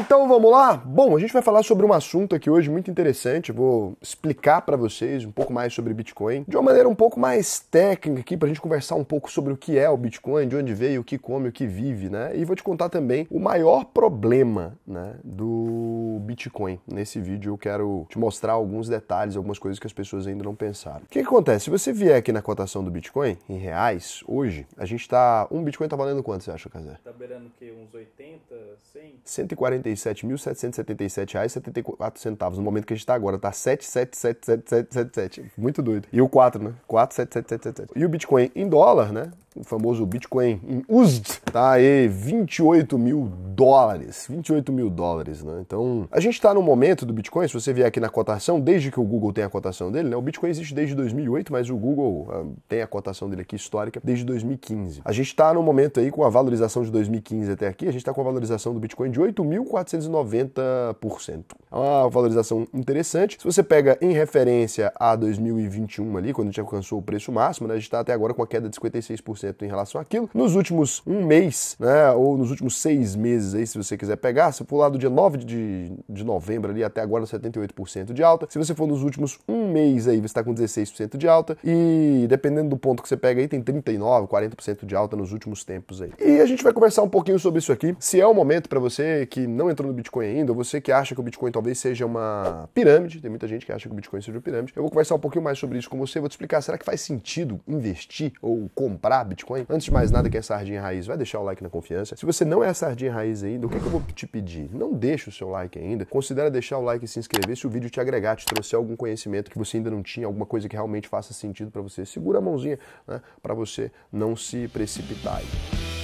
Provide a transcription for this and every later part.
Então vamos lá? Bom, a gente vai falar sobre um assunto aqui hoje muito interessante. Vou explicar para vocês um pouco mais sobre Bitcoin de uma maneira um pouco mais técnica aqui, para a gente conversar um pouco sobre o que é o Bitcoin, de onde veio, o que come, o que vive, né? E vou te contar também o maior problema né, do Bitcoin. Nesse vídeo eu quero te mostrar alguns detalhes, algumas coisas que as pessoas ainda não pensaram. O que, que acontece? Se você vier aqui na cotação do Bitcoin, em reais, hoje, a gente tá. Um Bitcoin tá valendo quanto, você acha, Casé? Tá beirando o quê? Uns 80, 100? 140 R$177.777,74 no momento que a gente está agora, tá 777777. Muito doido. E o 4, né? 477777. E o Bitcoin em dólar, né? O famoso Bitcoin em USD, tá aí 28 mil dólares. 28 mil dólares, né? Então, a gente está no momento do Bitcoin, se você vier aqui na cotação, desde que o Google tem a cotação dele, né? O Bitcoin existe desde 2008, mas o Google uh, tem a cotação dele aqui histórica desde 2015. A gente está no momento aí com a valorização de 2015 até aqui, a gente está com a valorização do Bitcoin de 8.400 490%. É uma valorização interessante. Se você pega em referência a 2021 ali, quando a gente alcançou o preço máximo, né, a gente está até agora com a queda de 56% em relação àquilo. Nos últimos um mês, né, ou nos últimos seis meses aí, se você quiser pegar, se for lá do dia 9 de, de novembro ali até agora 78% de alta. Se você for nos últimos um mês aí, você está com 16% de alta e dependendo do ponto que você pega aí, tem 39, 40% de alta nos últimos tempos aí. E a gente vai conversar um pouquinho sobre isso aqui. Se é o um momento para você que não entrou no Bitcoin ainda, ou você que acha que o Bitcoin talvez seja uma pirâmide, tem muita gente que acha que o Bitcoin seja uma pirâmide, eu vou conversar um pouquinho mais sobre isso com você, vou te explicar, será que faz sentido investir ou comprar Bitcoin? Antes de mais nada, que é sardinha raiz, vai deixar o like na confiança. Se você não é sardinha raiz ainda, o que, é que eu vou te pedir? Não deixa o seu like ainda, considera deixar o like e se inscrever se o vídeo te agregar, te trouxer algum conhecimento que você ainda não tinha, alguma coisa que realmente faça sentido para você. Segura a mãozinha, né, para você não se precipitar. Aí.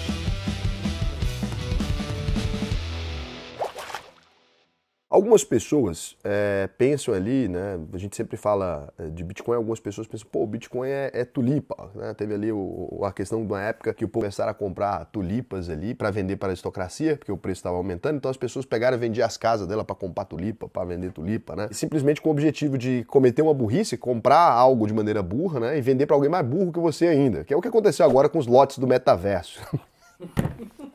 Algumas pessoas é, pensam ali, né? A gente sempre fala é, de Bitcoin, algumas pessoas pensam, pô, o Bitcoin é, é tulipa, né? Teve ali o, a questão de uma época que o povo começaram a comprar tulipas ali para vender para a aristocracia, porque o preço estava aumentando, então as pessoas pegaram e vendiam as casas dela para comprar tulipa, para vender tulipa, né? E simplesmente com o objetivo de cometer uma burrice, comprar algo de maneira burra, né? E vender para alguém mais burro que você ainda, que é o que aconteceu agora com os lotes do metaverso. o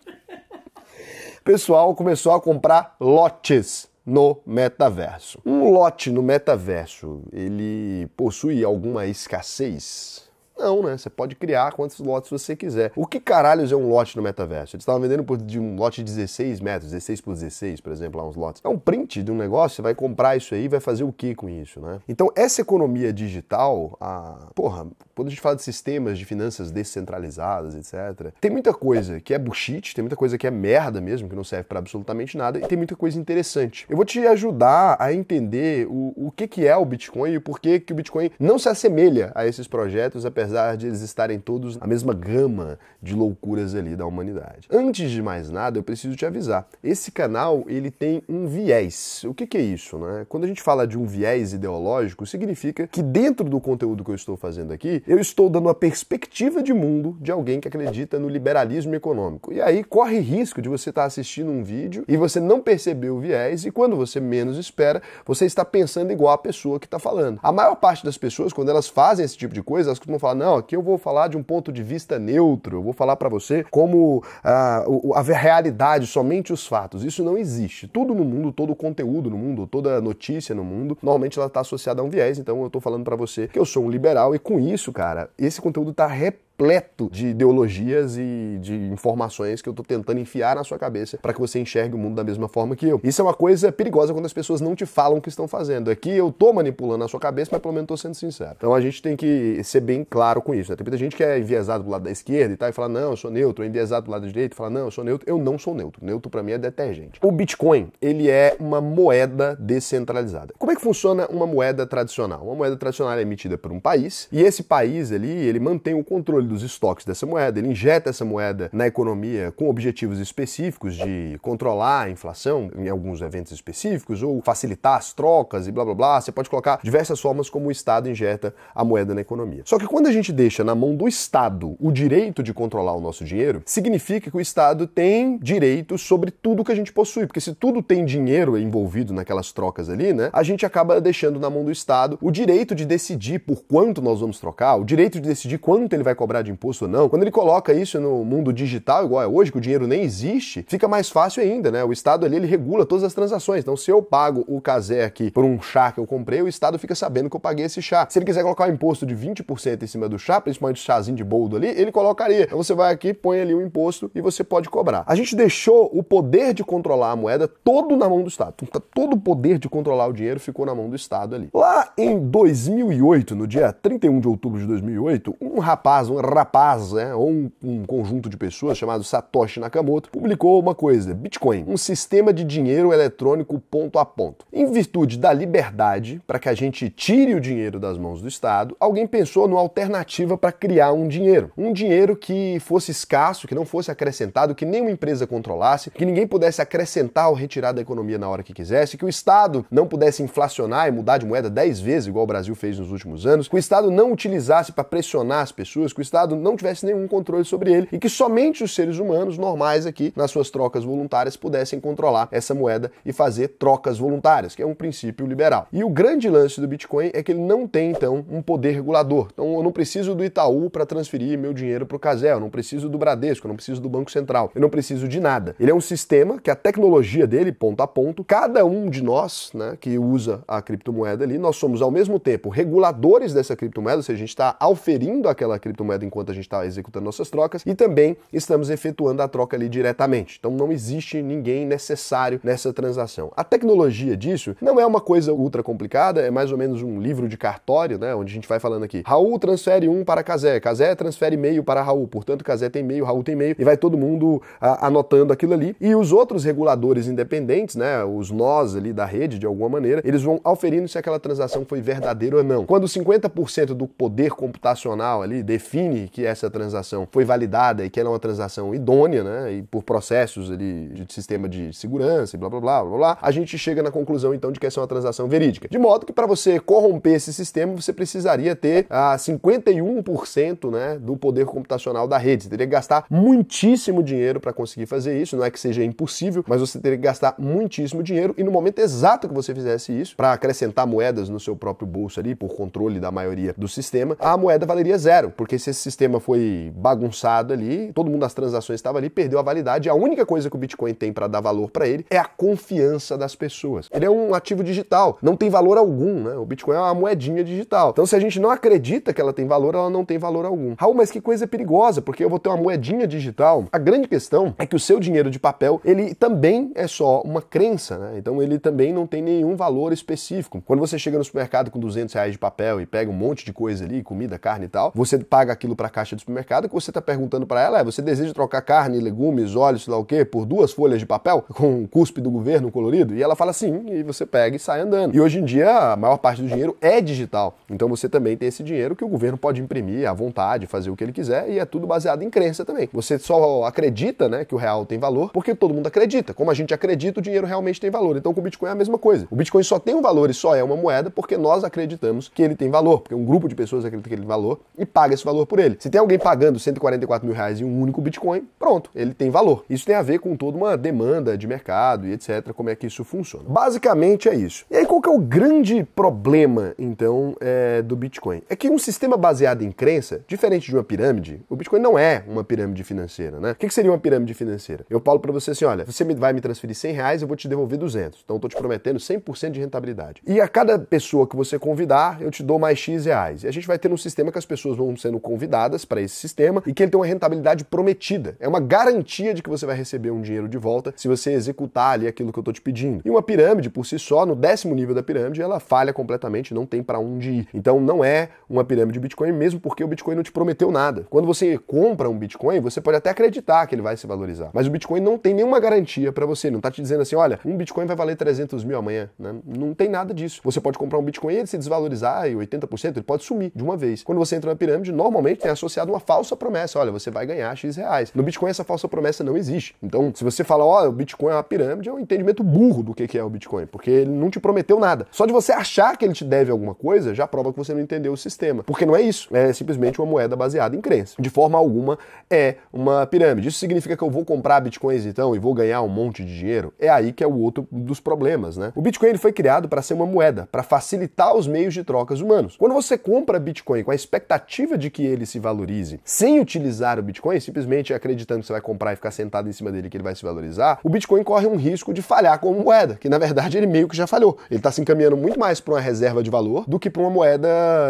pessoal começou a comprar lotes no metaverso. Um lote no metaverso, ele possui alguma escassez? Não, né? Você pode criar quantos lotes você quiser. O que caralhos é um lote no metaverso? Eles estavam vendendo por de um lote de 16 metros, 16 por 16, por exemplo, lá uns lotes. É um print de um negócio, você vai comprar isso aí, vai fazer o que com isso, né? Então, essa economia digital, a... porra, quando a gente fala de sistemas de finanças descentralizadas, etc., tem muita coisa que é bullshit, tem muita coisa que é merda mesmo, que não serve para absolutamente nada, e tem muita coisa interessante. Eu vou te ajudar a entender o, o que, que é o Bitcoin e por que, que o Bitcoin não se assemelha a esses projetos, apesar apesar de eles estarem todos na mesma gama de loucuras ali da humanidade. Antes de mais nada, eu preciso te avisar, esse canal ele tem um viés. O que, que é isso, né? Quando a gente fala de um viés ideológico, significa que dentro do conteúdo que eu estou fazendo aqui, eu estou dando a perspectiva de mundo de alguém que acredita no liberalismo econômico. E aí corre risco de você estar tá assistindo um vídeo e você não perceber o viés e quando você menos espera, você está pensando igual a pessoa que está falando. A maior parte das pessoas, quando elas fazem esse tipo de coisa, elas costumam falar não, aqui eu vou falar de um ponto de vista neutro, eu vou falar para você como ah, a realidade, somente os fatos. Isso não existe. Tudo no mundo, todo conteúdo no mundo, toda notícia no mundo, normalmente ela está associada a um viés, então eu tô falando para você que eu sou um liberal e com isso, cara, esse conteúdo tá repleto repleto de ideologias e de informações que eu tô tentando enfiar na sua cabeça para que você enxergue o mundo da mesma forma que eu. Isso é uma coisa perigosa quando as pessoas não te falam o que estão fazendo. Aqui é eu tô manipulando a sua cabeça, mas pelo menos tô sendo sincero. Então a gente tem que ser bem claro com isso. Né? Tem muita gente que é enviesado do lado da esquerda e tal, e fala, não, eu sou neutro, é enviesado do lado direito, fala, não, eu sou neutro. Eu não sou neutro. Neutro para mim é detergente. O Bitcoin, ele é uma moeda descentralizada. Como é que funciona uma moeda tradicional? Uma moeda tradicional é emitida por um país e esse país ali, ele mantém o controle dos estoques dessa moeda, ele injeta essa moeda na economia com objetivos específicos de controlar a inflação em alguns eventos específicos ou facilitar as trocas e blá blá blá. Você pode colocar diversas formas como o Estado injeta a moeda na economia. Só que quando a gente deixa na mão do Estado o direito de controlar o nosso dinheiro, significa que o Estado tem direito sobre tudo que a gente possui, porque se tudo tem dinheiro envolvido naquelas trocas ali, né, a gente acaba deixando na mão do Estado o direito de decidir por quanto nós vamos trocar, o direito de decidir quanto ele vai cobrar de imposto ou não, quando ele coloca isso no mundo digital, igual é hoje, que o dinheiro nem existe, fica mais fácil ainda, né? O Estado ali ele regula todas as transações. Então, se eu pago o casé aqui por um chá que eu comprei, o Estado fica sabendo que eu paguei esse chá. Se ele quiser colocar um imposto de 20% em cima do chá, principalmente o chazinho de boldo ali, ele colocaria. Então você vai aqui, põe ali o um imposto e você pode cobrar. A gente deixou o poder de controlar a moeda todo na mão do Estado. Então, tá todo o poder de controlar o dinheiro ficou na mão do Estado ali. Lá em 2008, no dia 31 de outubro de 2008, um rapaz, um rapaz, né, ou um, um conjunto de pessoas chamado Satoshi Nakamoto, publicou uma coisa: Bitcoin, um sistema de dinheiro eletrônico ponto a ponto. Em virtude da liberdade para que a gente tire o dinheiro das mãos do Estado, alguém pensou numa alternativa para criar um dinheiro, um dinheiro que fosse escasso, que não fosse acrescentado, que nenhuma empresa controlasse, que ninguém pudesse acrescentar ou retirar da economia na hora que quisesse, que o Estado não pudesse inflacionar e mudar de moeda 10 vezes, igual o Brasil fez nos últimos anos, que o Estado não utilizasse para pressionar as pessoas, que o Estado Estado não tivesse nenhum controle sobre ele e que somente os seres humanos normais aqui, nas suas trocas voluntárias, pudessem controlar essa moeda e fazer trocas voluntárias, que é um princípio liberal. E o grande lance do Bitcoin é que ele não tem, então, um poder regulador. Então, eu não preciso do Itaú para transferir meu dinheiro para o Casel, eu não preciso do Bradesco, eu não preciso do Banco Central, eu não preciso de nada. Ele é um sistema que a tecnologia dele, ponto a ponto, cada um de nós, né, que usa a criptomoeda ali, nós somos ao mesmo tempo reguladores dessa criptomoeda, ou seja, a gente está auferindo aquela criptomoeda moeda enquanto a gente está executando nossas trocas e também estamos efetuando a troca ali diretamente. Então não existe ninguém necessário nessa transação. A tecnologia disso não é uma coisa ultra complicada, é mais ou menos um livro de cartório, né, onde a gente vai falando aqui. Raul transfere um para Casé, Casé transfere meio para Raul, portanto Casé tem meio, Raul tem meio e vai todo mundo a, anotando aquilo ali. E os outros reguladores independentes, né, os nós ali da rede de alguma maneira, eles vão auferindo se aquela transação foi verdadeira ou não. Quando 50% do poder computacional ali define determine que essa transação foi validada e que ela é uma transação idônea, né? E por processos ali de sistema de segurança e blá blá blá blá blá, a gente chega na conclusão então de que essa é uma transação verídica. De modo que para você corromper esse sistema, você precisaria ter a ah, 51% né, do poder computacional da rede. Você teria que gastar muitíssimo dinheiro para conseguir fazer isso. Não é que seja impossível, mas você teria que gastar muitíssimo dinheiro e no momento exato que você fizesse isso, para acrescentar moedas no seu próprio bolso ali, por controle da maioria do sistema, a moeda valeria zero, porque se esse sistema foi bagunçado ali, todo mundo das transações estava ali, perdeu a validade. A única coisa que o Bitcoin tem para dar valor para ele é a confiança das pessoas. Ele é um ativo digital, não tem valor algum, né? O Bitcoin é uma moedinha digital. Então, se a gente não acredita que ela tem valor, ela não tem valor algum. Raul, mas que coisa perigosa, porque eu vou ter uma moedinha digital. A grande questão é que o seu dinheiro de papel, ele também é só uma crença, né? Então, ele também não tem nenhum valor específico. Quando você chega no supermercado com 200 reais de papel e pega um monte de coisa ali, comida, carne e tal, você paga aquilo aquilo para a caixa do supermercado, que você está perguntando para ela é: você deseja trocar carne, legumes, óleos, sei lá o quê, por duas folhas de papel com um cuspe do governo colorido? E ela fala sim, e você pega e sai andando. E hoje em dia a maior parte do dinheiro é digital. Então você também tem esse dinheiro que o governo pode imprimir à vontade, fazer o que ele quiser, e é tudo baseado em crença também. Você só acredita né, que o real tem valor porque todo mundo acredita. Como a gente acredita, o dinheiro realmente tem valor. Então com o Bitcoin é a mesma coisa. O Bitcoin só tem um valor e só é uma moeda porque nós acreditamos que ele tem valor, porque um grupo de pessoas acredita que ele tem valor e paga esse valor por por ele. Se tem alguém pagando 144 mil reais em um único Bitcoin, pronto, ele tem valor. Isso tem a ver com toda uma demanda de mercado e etc, como é que isso funciona. Basicamente é isso. E aí qual que é o grande problema, então, é, do Bitcoin? É que um sistema baseado em crença, diferente de uma pirâmide, o Bitcoin não é uma pirâmide financeira, né? O que, que seria uma pirâmide financeira? Eu falo para você assim, olha, você vai me transferir 100 reais, eu vou te devolver 200. Então eu tô te prometendo 100% de rentabilidade. E a cada pessoa que você convidar, eu te dou mais X reais. E a gente vai ter um sistema que as pessoas vão sendo convidadas consolidadas para esse sistema e que ele tem uma rentabilidade prometida. É uma garantia de que você vai receber um dinheiro de volta se você executar ali aquilo que eu estou te pedindo. E uma pirâmide, por si só, no décimo nível da pirâmide, ela falha completamente, não tem para onde ir. Então não é uma pirâmide Bitcoin, mesmo porque o Bitcoin não te prometeu nada. Quando você compra um Bitcoin, você pode até acreditar que ele vai se valorizar, mas o Bitcoin não tem nenhuma garantia para você, não está te dizendo assim, olha, um Bitcoin vai valer 300 mil amanhã, né? Não tem nada disso. Você pode comprar um Bitcoin e ele se desvalorizar e 80%, ele pode sumir de uma vez. Quando você entra na pirâmide, normalmente tem associado uma falsa promessa. Olha, você vai ganhar X reais. No Bitcoin, essa falsa promessa não existe. Então, se você fala, ó, oh, o Bitcoin é uma pirâmide, é um entendimento burro do que é o Bitcoin, porque ele não te prometeu nada. Só de você achar que ele te deve alguma coisa, já prova que você não entendeu o sistema. Porque não é isso. É simplesmente uma moeda baseada em crença. De forma alguma, é uma pirâmide. Isso significa que eu vou comprar Bitcoins então e vou ganhar um monte de dinheiro? É aí que é o outro dos problemas, né? O Bitcoin ele foi criado para ser uma moeda, para facilitar os meios de trocas humanos. Quando você compra Bitcoin com a expectativa de que ele se valorize. Sem utilizar o Bitcoin, simplesmente acreditando que você vai comprar e ficar sentado em cima dele que ele vai se valorizar, o Bitcoin corre um risco de falhar como moeda, que na verdade ele meio que já falhou. Ele está se encaminhando muito mais para uma reserva de valor do que para uma moeda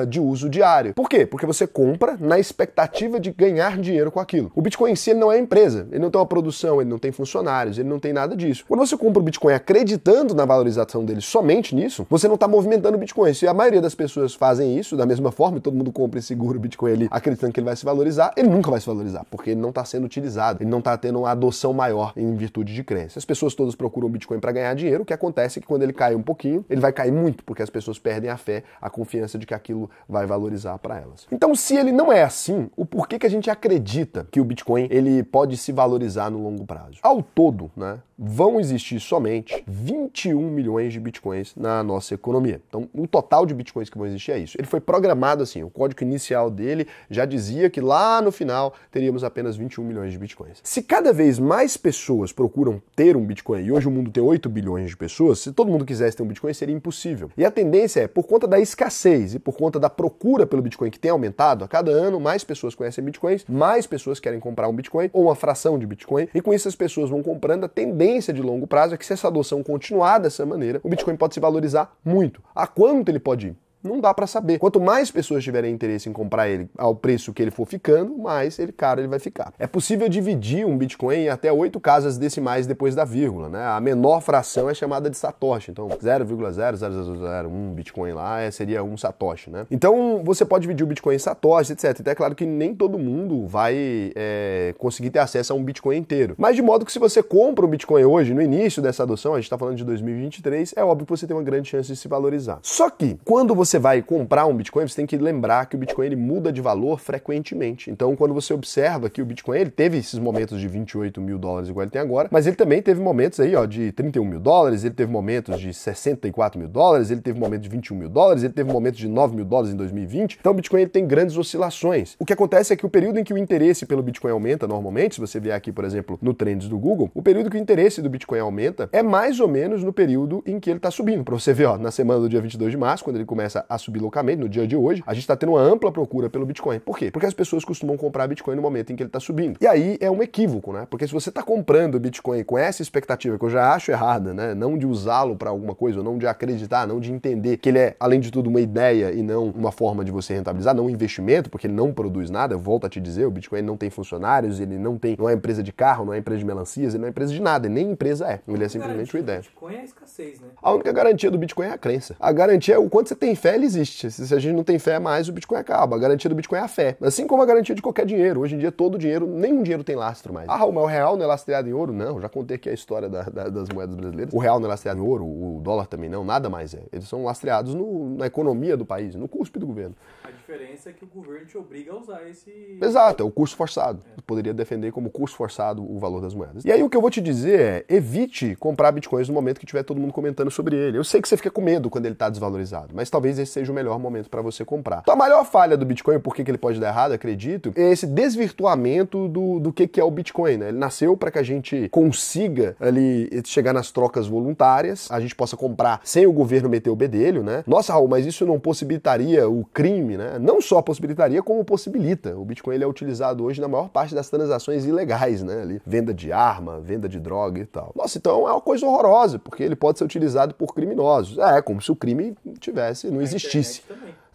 de uso diário. Por quê? Porque você compra na expectativa de ganhar dinheiro com aquilo. O Bitcoin em si não é empresa, ele não tem uma produção, ele não tem funcionários, ele não tem nada disso. Quando você compra o Bitcoin acreditando na valorização dele somente nisso, você não está movimentando o Bitcoin. Se a maioria das pessoas fazem isso da mesma forma, todo mundo compra e segura o Bitcoin ali acreditando que ele vai se valorizar, ele nunca vai se valorizar, porque ele não está sendo utilizado, ele não está tendo uma adoção maior em virtude de crença. As pessoas todas procuram o Bitcoin para ganhar dinheiro, o que acontece é que quando ele cai um pouquinho, ele vai cair muito, porque as pessoas perdem a fé, a confiança de que aquilo vai valorizar para elas. Então, se ele não é assim, o porquê que a gente acredita que o Bitcoin ele pode se valorizar no longo prazo? Ao todo, né? vão existir somente 21 milhões de bitcoins na nossa economia. Então, o total de bitcoins que vão existir é isso. Ele foi programado assim, o código inicial dele já dizia que lá no final teríamos apenas 21 milhões de bitcoins. Se cada vez mais pessoas procuram ter um bitcoin, e hoje o mundo tem 8 bilhões de pessoas, se todo mundo quisesse ter um bitcoin seria impossível. E a tendência é, por conta da escassez e por conta da procura pelo bitcoin que tem aumentado, a cada ano mais pessoas conhecem bitcoins, mais pessoas querem comprar um bitcoin ou uma fração de bitcoin, e com isso as pessoas vão comprando a tendência tendência de longo prazo é que se essa adoção continuar dessa maneira, o Bitcoin pode se valorizar muito. A quanto ele pode ir? Não dá para saber. Quanto mais pessoas tiverem interesse em comprar ele ao preço que ele for ficando, mais ele caro ele vai ficar. É possível dividir um Bitcoin em até oito casas decimais depois da vírgula, né? A menor fração é chamada de satoshi. Então, 0,0001 Bitcoin lá é, seria um satoshi, né? Então, você pode dividir o Bitcoin em satoshi, etc. Então, é claro que nem todo mundo vai é, conseguir ter acesso a um Bitcoin inteiro. Mas de modo que se você compra um Bitcoin hoje, no início dessa adoção, a gente está falando de 2023, é óbvio que você tem uma grande chance de se valorizar. Só que, quando você você vai comprar um Bitcoin, você tem que lembrar que o Bitcoin ele muda de valor frequentemente. Então, quando você observa que o Bitcoin ele teve esses momentos de 28 mil dólares, igual ele tem agora, mas ele também teve momentos aí ó, de 31 mil dólares, ele teve momentos de 64 mil dólares, ele teve momentos de 21 mil dólares, ele teve momentos de 9 mil dólares em 2020. Então, o Bitcoin ele tem grandes oscilações. O que acontece é que o período em que o interesse pelo Bitcoin aumenta normalmente, se você vier aqui, por exemplo, no Trends do Google, o período que o interesse do Bitcoin aumenta é mais ou menos no período em que ele está subindo. Para você ver, ó, na semana do dia 22 de março, quando ele começa começa a subir loucamente no dia de hoje, a gente está tendo uma ampla procura pelo Bitcoin. Por quê? Porque as pessoas costumam comprar Bitcoin no momento em que ele está subindo. E aí é um equívoco, né? Porque se você está comprando Bitcoin com essa expectativa, que eu já acho errada, né? Não de usá-lo para alguma coisa, ou não de acreditar, não de entender que ele é, além de tudo, uma ideia e não uma forma de você rentabilizar, não um investimento, porque ele não produz nada. Eu volto a te dizer, o Bitcoin não tem funcionários, ele não tem, não é empresa de carro, não é empresa de melancias, ele não é empresa de nada, nem empresa é. Ele é simplesmente uma ideia. Bitcoin é a escassez, né? A única garantia do Bitcoin é a crença. A garantia é o quanto você tem fé fé ela existe. Se a gente não tem fé mais, o Bitcoin acaba. A garantia do Bitcoin é a fé. Assim como a garantia de qualquer dinheiro. Hoje em dia, todo dinheiro, nenhum dinheiro tem lastro mais. Ah, o real não é lastreado em ouro? Não, já contei aqui a história da, da, das moedas brasileiras. O real não é lastreado em ouro, o dólar também não, nada mais é. Eles são lastreados no, na economia do país, no cuspe do governo diferença é que o governo te obriga a usar esse. Exato, é o custo forçado. É. Poderia defender como custo forçado o valor das moedas. E aí o que eu vou te dizer é: evite comprar bitcoins no momento que tiver todo mundo comentando sobre ele. Eu sei que você fica com medo quando ele está desvalorizado, mas talvez esse seja o melhor momento para você comprar. Então, a maior falha do Bitcoin, por que ele pode dar errado, acredito, é esse desvirtuamento do, do que, que é o Bitcoin. Né? Ele nasceu para que a gente consiga ali chegar nas trocas voluntárias, a gente possa comprar sem o governo meter o bedelho, né? Nossa, Raul, mas isso não possibilitaria o crime, né? não só possibilitaria, como possibilita. O Bitcoin ele é utilizado hoje na maior parte das transações ilegais, né? Ali, venda de arma, venda de droga e tal. Nossa, então é uma coisa horrorosa, porque ele pode ser utilizado por criminosos. É, como se o crime tivesse, não existisse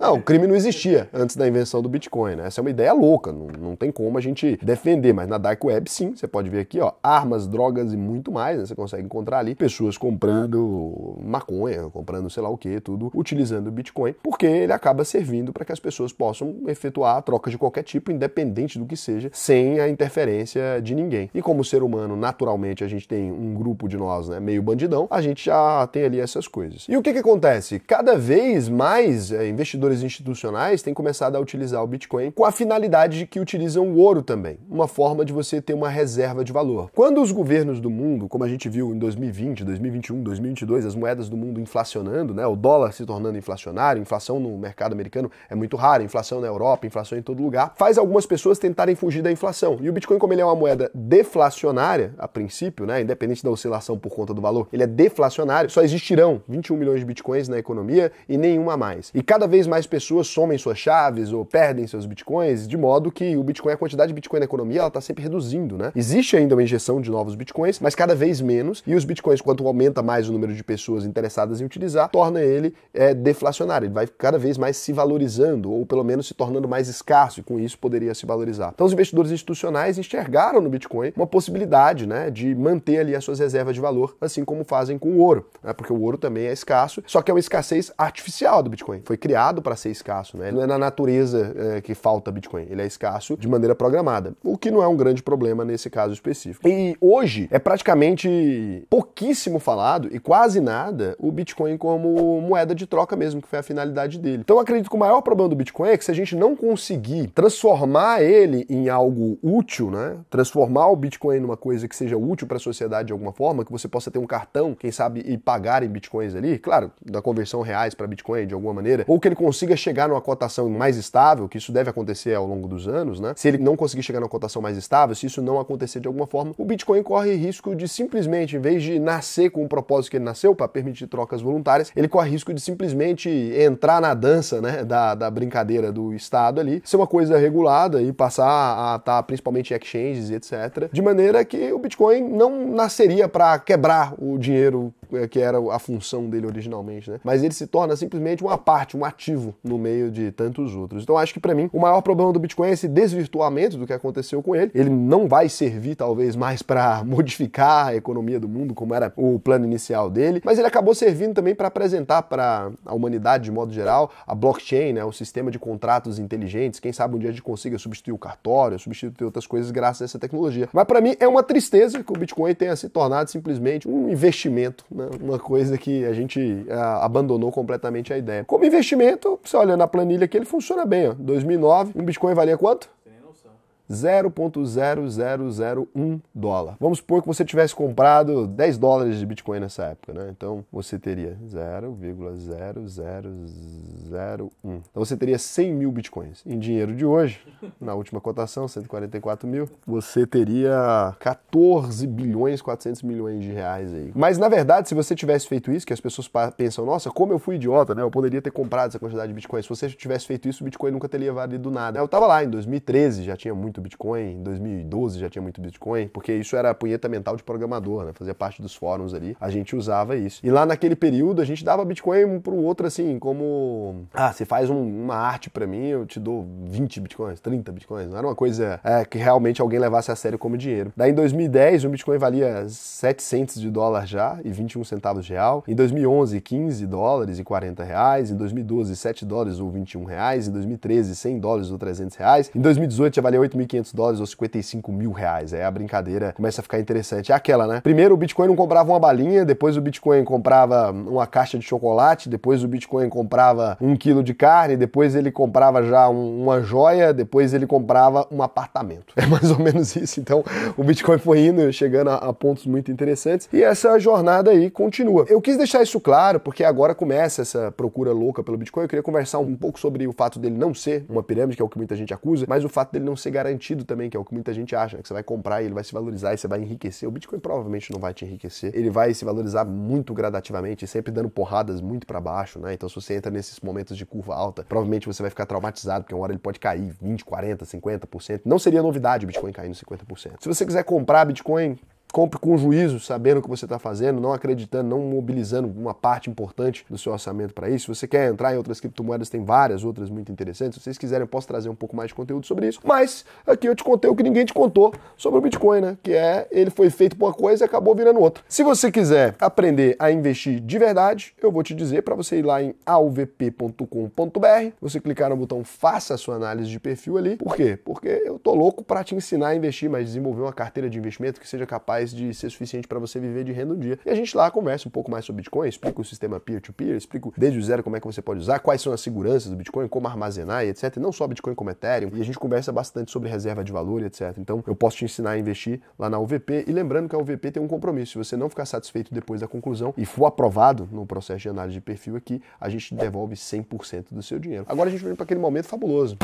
não o crime não existia antes da invenção do Bitcoin, né? Essa é uma ideia louca, não, não tem como a gente defender, mas na Dark Web sim, você pode ver aqui, ó, armas, drogas e muito mais, né? Você consegue encontrar ali pessoas comprando maconha, comprando sei lá o que, tudo, utilizando o Bitcoin, porque ele acaba servindo para que as pessoas possam efetuar trocas de qualquer tipo, independente do que seja, sem a interferência de ninguém. E como ser humano, naturalmente, a gente tem um grupo de nós, né, meio bandidão, a gente já tem ali essas coisas. E o que que acontece? Cada vez mais é, investidores investidores institucionais têm começado a utilizar o Bitcoin com a finalidade de que utilizam o ouro também, uma forma de você ter uma reserva de valor. Quando os governos do mundo, como a gente viu em 2020, 2021, 2022, as moedas do mundo inflacionando, né, o dólar se tornando inflacionário, inflação no mercado americano é muito rara, inflação na Europa, inflação em todo lugar, faz algumas pessoas tentarem fugir da inflação. E o Bitcoin, como ele é uma moeda deflacionária, a princípio, né, independente da oscilação por conta do valor, ele é deflacionário, só existirão 21 milhões de bitcoins na economia e nenhuma mais. E cada vez mais mais pessoas somem suas chaves ou perdem seus bitcoins, de modo que o Bitcoin, a quantidade de Bitcoin na economia, ela está sempre reduzindo, né? Existe ainda uma injeção de novos Bitcoins, mas cada vez menos, e os Bitcoins, quanto aumenta mais o número de pessoas interessadas em utilizar, torna ele é, deflacionário, ele vai cada vez mais se valorizando, ou pelo menos se tornando mais escasso, e com isso poderia se valorizar. Então os investidores institucionais enxergaram no Bitcoin uma possibilidade, né, de manter ali as suas reservas de valor, assim como fazem com o ouro, né? Porque o ouro também é escasso, só que é uma escassez artificial do Bitcoin. Foi criado para ser escasso, né? Não é na natureza é, que falta Bitcoin, ele é escasso de maneira programada, o que não é um grande problema nesse caso específico. E hoje é praticamente pouquíssimo falado e quase nada o Bitcoin como moeda de troca mesmo, que foi a finalidade dele. Então acredito que o maior problema do Bitcoin é que se a gente não conseguir transformar ele em algo útil, né? Transformar o Bitcoin numa coisa que seja útil para a sociedade de alguma forma, que você possa ter um cartão, quem sabe, e pagar em Bitcoins ali, claro, da conversão reais para Bitcoin de alguma maneira, ou que ele consiga chegar numa cotação mais estável, que isso deve acontecer ao longo dos anos, né? Se ele não conseguir chegar numa cotação mais estável, se isso não acontecer de alguma forma, o Bitcoin corre risco de simplesmente, em vez de nascer com o propósito que ele nasceu para permitir trocas voluntárias, ele corre risco de simplesmente entrar na dança, né, da, da brincadeira do Estado ali, ser uma coisa regulada e passar a estar tá principalmente em exchanges e etc. De maneira que o Bitcoin não nasceria para quebrar o dinheiro é, que era a função dele originalmente, né? Mas ele se torna simplesmente uma parte, um ativo no meio de tantos outros. Então acho que para mim o maior problema do Bitcoin é esse desvirtuamento do que aconteceu com ele. Ele não vai servir talvez mais para modificar a economia do mundo como era o plano inicial dele, mas ele acabou servindo também para apresentar para a humanidade de modo geral a blockchain, né, o sistema de contratos inteligentes. Quem sabe um dia a gente consiga substituir o cartório, substituir outras coisas graças a essa tecnologia. Mas para mim é uma tristeza que o Bitcoin tenha se tornado simplesmente um investimento, né? né? Uma coisa que a gente a, abandonou completamente a ideia. Como investimento, você olha na planilha aqui, ele funciona bem. Ó. 2009, um Bitcoin valia quanto? 0.0001 dólar. Vamos supor que você tivesse comprado 10 dólares de Bitcoin nessa época, né? Então você teria 0,0001. Então você teria 100 mil Bitcoins. Em dinheiro de hoje, na última cotação, 144 mil, você teria 14 bilhões 400 milhões de reais aí. Mas na verdade, se você tivesse feito isso, que as pessoas pensam, nossa, como eu fui idiota, né? Eu poderia ter comprado essa quantidade de Bitcoin. Se você tivesse feito isso, o Bitcoin nunca teria valido nada. Eu tava lá em 2013, já tinha muito muito Bitcoin, em 2012 já tinha muito Bitcoin, porque isso era punheta mental de programador, né? Fazia parte dos fóruns ali, a gente usava isso. E lá naquele período a gente dava Bitcoin um pro outro assim, como, ah, você faz um, uma arte para mim, eu te dou 20 Bitcoins, 30 Bitcoins. Não era uma coisa é, que realmente alguém levasse a sério como dinheiro. Daí em 2010 o Bitcoin valia 700 de dólar já e 21 centavos de real. Em 2011, 15 dólares e 40 reais. Em 2012, 7 dólares ou 21 reais. Em 2013, 100 dólares ou 300 reais. Em 2018 já valia 8 mil 5.500 dólares ou 55 mil reais. Aí a brincadeira começa a ficar interessante. É aquela, né? Primeiro o Bitcoin não comprava uma balinha, depois o Bitcoin comprava uma caixa de chocolate, depois o Bitcoin comprava um quilo de carne, depois ele comprava já um, uma joia, depois ele comprava um apartamento. É mais ou menos isso. Então o Bitcoin foi indo, chegando a, a pontos muito interessantes e essa jornada aí continua. Eu quis deixar isso claro porque agora começa essa procura louca pelo Bitcoin. Eu queria conversar um pouco sobre o fato dele não ser uma pirâmide, que é o que muita gente acusa, mas o fato dele não ser garantido garantido também, que é o que muita gente acha, né? que você vai comprar e ele vai se valorizar e você vai enriquecer. O Bitcoin provavelmente não vai te enriquecer. Ele vai se valorizar muito gradativamente, sempre dando porradas muito para baixo, né? Então se você entra nesses momentos de curva alta, provavelmente você vai ficar traumatizado, porque uma hora ele pode cair 20, 40, 50%. Não seria novidade o Bitcoin cair no 50%. Se você quiser comprar Bitcoin, compre com juízo, sabendo o que você está fazendo, não acreditando, não mobilizando uma parte importante do seu orçamento para isso. Se você quer entrar em outras criptomoedas, tem várias outras muito interessantes. Se vocês quiserem, eu posso trazer um pouco mais de conteúdo sobre isso. Mas aqui eu te contei o que ninguém te contou sobre o Bitcoin, né? Que é ele foi feito por uma coisa e acabou virando outra. Se você quiser aprender a investir de verdade, eu vou te dizer para você ir lá em alvp.com.br, você clicar no botão faça a sua análise de perfil ali. Por quê? Porque eu tô louco para te ensinar a investir, mas desenvolver uma carteira de investimento que seja capaz de ser suficiente para você viver de renda um dia. E a gente lá conversa um pouco mais sobre Bitcoin, explica o sistema peer-to-peer, explica explico desde o zero como é que você pode usar, quais são as seguranças do Bitcoin, como armazenar e etc. E não só Bitcoin como Ethereum. E a gente conversa bastante sobre reserva de valor e etc. Então eu posso te ensinar a investir lá na UVP. E lembrando que a UVP tem um compromisso. Se você não ficar satisfeito depois da conclusão e for aprovado no processo de análise de perfil aqui, a gente devolve 100% do seu dinheiro. Agora a gente vem para aquele momento fabuloso.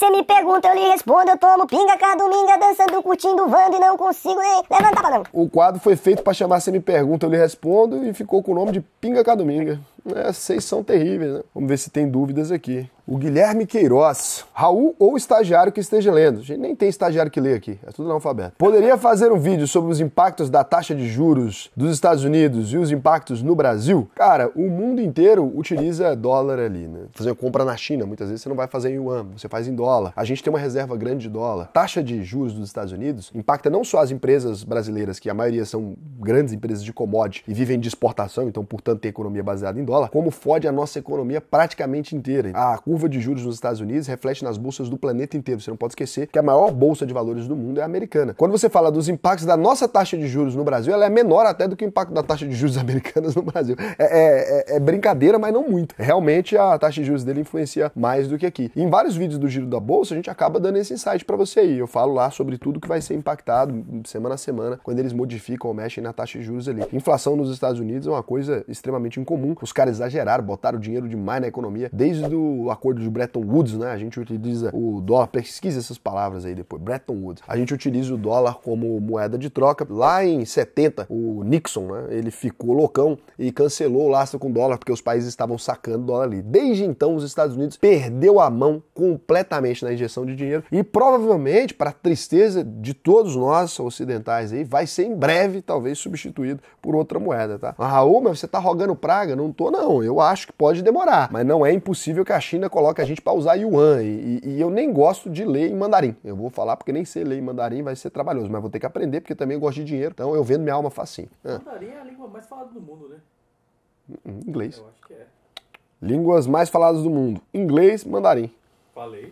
Você me pergunta, eu lhe respondo, eu tomo pinga, dominga, dançando, curtindo, vando e não consigo nem levantar pra não. O quadro foi feito para chamar Você me pergunta, eu lhe respondo e ficou com o nome de Pinga dominga. É, vocês são terríveis, né? Vamos ver se tem dúvidas aqui. O Guilherme Queiroz. Raul ou estagiário que esteja lendo. A gente nem tem estagiário que lê aqui, é tudo analfabeto. Poderia fazer um vídeo sobre os impactos da taxa de juros dos Estados Unidos e os impactos no Brasil? Cara, o mundo inteiro utiliza dólar ali, né? Fazer compra na China, muitas vezes você não vai fazer em yuan, você faz em dólar. A gente tem uma reserva grande de dólar. Taxa de juros dos Estados Unidos impacta não só as empresas brasileiras, que a maioria são grandes empresas de commodity e vivem de exportação, então, portanto, tem economia baseada em dólar, como fode a nossa economia praticamente inteira. A curva de juros nos Estados Unidos reflete nas bolsas do planeta inteiro. Você não pode esquecer que a maior bolsa de valores do mundo é a americana. Quando você fala dos impactos da nossa taxa de juros no Brasil, ela é menor até do que o impacto da taxa de juros americanas no Brasil. É, é, é, é brincadeira, mas não muito. Realmente a taxa de juros dele influencia mais do que aqui. Em vários vídeos do Giro da Bolsa, a gente acaba dando esse insight para você aí. Eu falo lá sobre tudo que vai ser impactado semana a semana quando eles modificam ou mexem na taxa de juros ali. Inflação nos Estados Unidos é uma coisa extremamente incomum. Os caras exageraram, botaram dinheiro demais na economia. Desde o acordo de Bretton Woods, né? A gente utiliza o dólar, pesquisa essas palavras aí depois, Bretton Woods. A gente utiliza o dólar como moeda de troca. Lá em 70, o Nixon, né? Ele ficou loucão e cancelou o laço com o dólar porque os países estavam sacando dólar ali. Desde então, os Estados Unidos perdeu a mão completamente na injeção de dinheiro e provavelmente, para tristeza de todos nós ocidentais aí, vai ser em breve, talvez, substituído por outra moeda, tá? Raul, mas você tá rogando praga, não tô ou não. Eu acho que pode demorar, mas não é impossível que a China coloque a gente para usar yuan. E, e, eu nem gosto de ler em mandarim. Eu vou falar porque nem sei ler em mandarim, vai ser trabalhoso, mas vou ter que aprender porque também eu gosto de dinheiro, então eu vendo minha alma facinho. Ah. Mandarim é a língua mais falada do mundo, né? Hum, inglês. Eu acho que é. Línguas mais faladas do mundo: inglês, mandarim. Falei.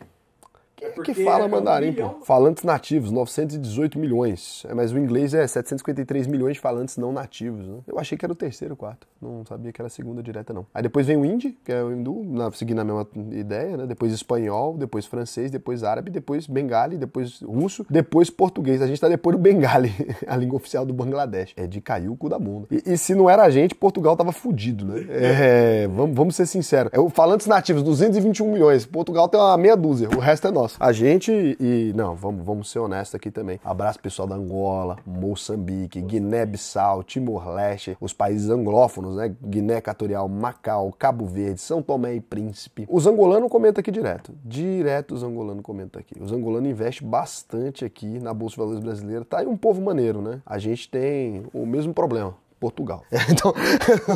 Quem é que fala é mandarim, pô? Falantes nativos, 918 milhões. É, mas o inglês é 753 milhões de falantes não nativos. Né? Eu achei que era o terceiro, quarto. Não sabia que era a segunda direta, não. Aí depois vem o hindi, que é o hindu, na, seguindo a mesma ideia, né? Depois espanhol, depois francês, depois árabe, depois bengali, depois russo, depois português. A gente tá depois do bengali, a língua oficial do Bangladesh. É de cair o cu da bunda. E, e se não era a gente, Portugal tava fudido, né? É, vamos, vamos ser sinceros. É, falantes nativos, 221 milhões. Portugal tem uma meia dúzia, o resto é nosso. Nós, a gente e não, vamos, vamos ser honestos aqui também. Abraço pessoal da Angola, Moçambique, Guiné-Bissau, Timor-Leste, os países anglófonos, né? Guiné Equatorial, Macau, Cabo Verde, São Tomé e Príncipe. Os angolanos comentam aqui direto. Direto os angolanos comentam aqui. Os angolanos investem bastante aqui na Bolsa de Valores brasileira. Tá aí um povo maneiro, né? A gente tem o mesmo problema. Portugal. Então,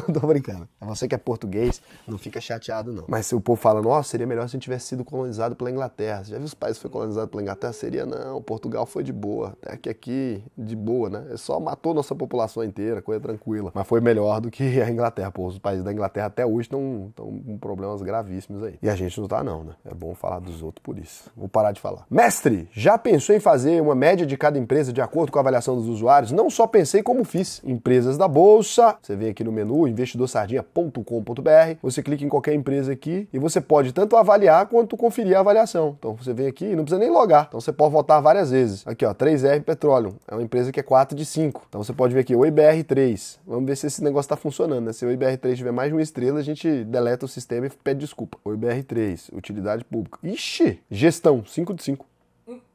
não tô brincando. Você que é português, não fica chateado, não. Mas se o povo fala, nossa, seria melhor se a gente tivesse sido colonizado pela Inglaterra. Você já viu os países que foram colonizados pela Inglaterra? Seria, não, Portugal foi de boa. Até que aqui, de boa, né? É só matou nossa população inteira, coisa tranquila. Mas foi melhor do que a Inglaterra. Pô, os países da Inglaterra até hoje estão, estão com problemas gravíssimos aí. E a gente não tá, não, né? É bom falar dos outros por isso. Vou parar de falar. Mestre, já pensou em fazer uma média de cada empresa de acordo com a avaliação dos usuários? Não só pensei como fiz. Empresas da bolsa, você vem aqui no menu investidorsardinha.com.br, você clica em qualquer empresa aqui e você pode tanto avaliar quanto conferir a avaliação. Então você vem aqui e não precisa nem logar. Então você pode votar várias vezes. Aqui, ó, 3R Petróleo. é uma empresa que é 4 de 5. Então você pode ver aqui o IBR3. Vamos ver se esse negócio está funcionando, né? Se o IBR3 tiver mais de uma estrela, a gente deleta o sistema e pede desculpa. O IBR3, utilidade pública. Ixi, gestão, 5 de 5.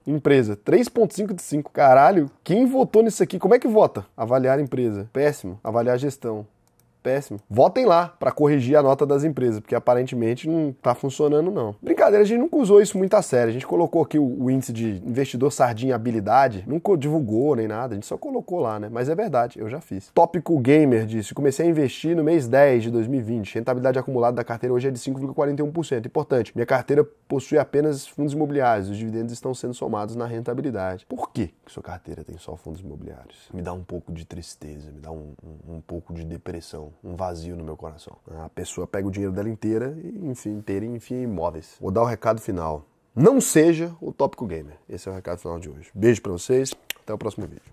Empresa, 3.5 de 5. Caralho, quem votou nisso aqui? Como é que vota? Avaliar a empresa. Péssimo. Avaliar a gestão péssimo. Votem lá para corrigir a nota das empresas, porque aparentemente não tá funcionando não. Brincadeira, a gente nunca usou isso muito a sério. A gente colocou aqui o, índice de investidor sardinha habilidade, nunca divulgou nem nada, a gente só colocou lá, né? Mas é verdade, eu já fiz. Tópico Gamer disse: "Comecei a investir no mês 10 de 2020. Rentabilidade acumulada da carteira hoje é de 5,41%. Importante, minha carteira possui apenas fundos imobiliários. Os dividendos estão sendo somados na rentabilidade. Por que sua carteira tem só fundos imobiliários? Me dá um pouco de tristeza, me dá um, um, um pouco de depressão coração, um vazio no meu coração. A pessoa pega o dinheiro dela inteira e enfim, inteira e enfim imóveis. Vou dar o recado final. Não seja o tópico gamer. Esse é o recado final de hoje. Beijo para vocês, até o próximo vídeo.